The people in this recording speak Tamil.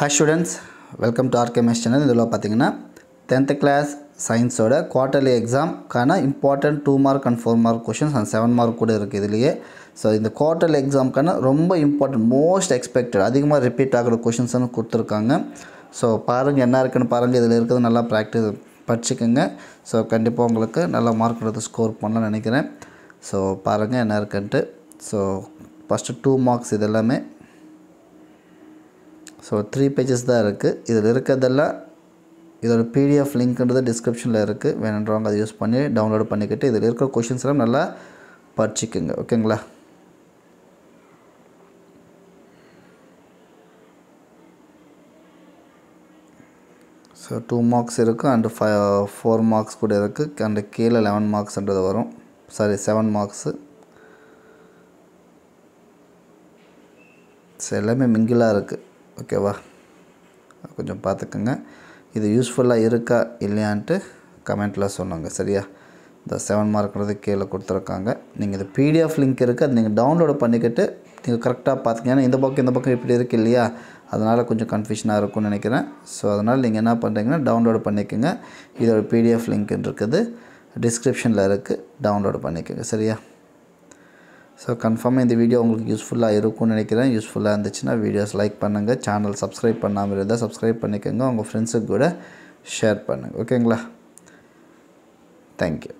ஹாய் ஸ்டூடெண்ட்ஸ் வெல்கம் டு ஆர்கேமேஸ் சேனல் இதில் பார்த்தீங்கன்னா டென்த்து கிளாஸ் சயின்ஸோட குவார்ட்டர்லி எக்ஸாம்க்கான important two mark and four mark questions and seven mark கூட இருக்குது இதுலையே ஸோ இந்த குவார்ட்டர்லி எக்ஸாம்க்கான ரொம்ப இம்பார்ட்டன்ட் மோஸ்ட் எக்ஸ்பெக்டட் அதிகமாக ரிப்பீட் ஆகிற கொஷின்ஸ்னு கொடுத்துருக்காங்க ஸோ பாருங்கள் என்ன இருக்குன்னு பாருங்கள் இதில் இருக்கிறது நல்லா ப்ராக்டிஸ் படிச்சுக்கோங்க ஸோ கண்டிப்பாக உங்களுக்கு நல்லா மார்க் எடுத்து ஸ்கோர் பண்ணலாம்னு நினைக்கிறேன் ஸோ பாருங்கள் என்ன இருக்குன்ட்டு ஸோ ஃபஸ்ட்டு டூ மார்க்ஸ் இதெல்லாமே ஸோ த்ரீ பேஜஸ் தான் இருக்குது இதில் இருக்கிறதெல்லாம் இதோட பிடிஎஃப் லிங்க்ன்றது டிஸ்கிரிப்ஷனில் இருக்குது வேணுன்றவங்க அதை யூஸ் பண்ணி டவுன்லோட் பண்ணிக்கிட்டு இதில் இருக்கிற கொஷின்ஸ் எல்லாம் நல்லா படிச்சுக்குங்க ஓகேங்களா ஸோ டூ மார்க்ஸ் இருக்குது அண்டு ஃபை ஃபோர் மார்க்ஸ் கூட இருக்குது அண்டு கீழே லெவன் மார்க்ஸ்ன்றது வரும் சாரி செவன் மார்க்ஸு ஸோ எல்லாமே மிங்கிளாக இருக்குது ஓகேவா கொஞ்சம் பார்த்துக்கோங்க இது யூஸ்ஃபுல்லாக இருக்கா இல்லையான்ட்டு கமெண்ட்டில் சொன்னாங்க சரியா இந்த செவன் மார்க்ன்றது கீழே கொடுத்துருக்காங்க நீங்கள் இது பிடிஎஃப் லிங்க் இருக்குது அது நீங்கள் டவுன்லோடு பண்ணிக்கிட்டு நீங்கள் கரெக்டாக பார்த்துங்க ஏன்னா இந்த பக்கம் இந்த பக்கம் இப்படி இருக்குது இல்லையா அதனால் கொஞ்சம் கன்ஃபியூஷனாக இருக்கும்னு நினைக்கிறேன் ஸோ அதனால் நீங்கள் என்ன பண்ணுறீங்கன்னா டவுன்லோடு பண்ணிக்கோங்க இதோட பிடிஎஃப் லிங்க்னு இருக்குது டிஸ்கிரிப்ஷனில் இருக்குது டவுன்லோடு பண்ணிக்கோங்க சரியா ஸோ கன்ஃபார்மாக இந்த வீடியோ உங்களுக்கு யூஸ்ஃபுல்லாக இருக்கும்னு நினைக்கிறேன் யூஸ்ஃபுல்லாக இருந்துச்சுன்னா வீடியோஸ் லைக் பண்ணுங்கள் சேனல் சப்ஸ்கிரைப் பண்ணாமல் இருந்தால் சப்ஸ்கிரைப் பண்ணிக்கோங்க உங்கள் ஃப்ரெண்ட்ஸுக்கு கூட ஷேர் பண்ணுங்கள் ஓகேங்களா தேங்க்யூ